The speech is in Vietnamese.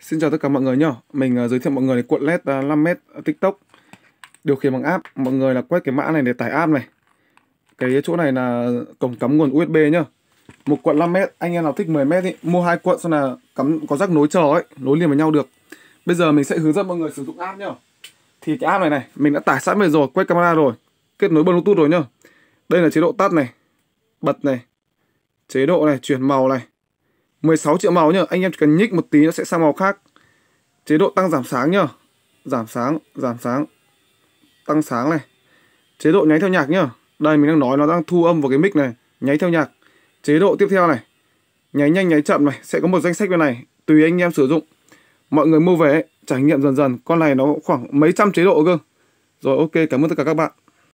Xin chào tất cả mọi người nhá. Mình uh, giới thiệu mọi người cuộn LED uh, 5m uh, TikTok điều khiển bằng app. Mọi người là quét cái mã này để tải app này. Cái chỗ này là cổng cắm nguồn USB nhá. Một cuộn 5m, anh em nào thích 10m thì mua hai cuộn xong là cắm có rắc nối chờ ấy, nối liền với nhau được. Bây giờ mình sẽ hướng dẫn mọi người sử dụng app nhá. Thì cái app này này, mình đã tải sẵn về rồi, quét camera rồi, kết nối Bluetooth rồi nhá. Đây là chế độ tắt này, bật này, chế độ này, chuyển màu này, 16 triệu màu nhá anh em chỉ cần nhích một tí nó sẽ sang màu khác chế độ tăng giảm sáng nhá giảm sáng giảm sáng tăng sáng này chế độ nháy theo nhạc nhá đây mình đang nói nó đang thu âm vào cái mic này nháy theo nhạc chế độ tiếp theo này nháy nhanh nháy chậm này sẽ có một danh sách bên này tùy anh em sử dụng mọi người mua về trải nghiệm dần dần con này nó khoảng mấy trăm chế độ cơ rồi ok cảm ơn tất cả các bạn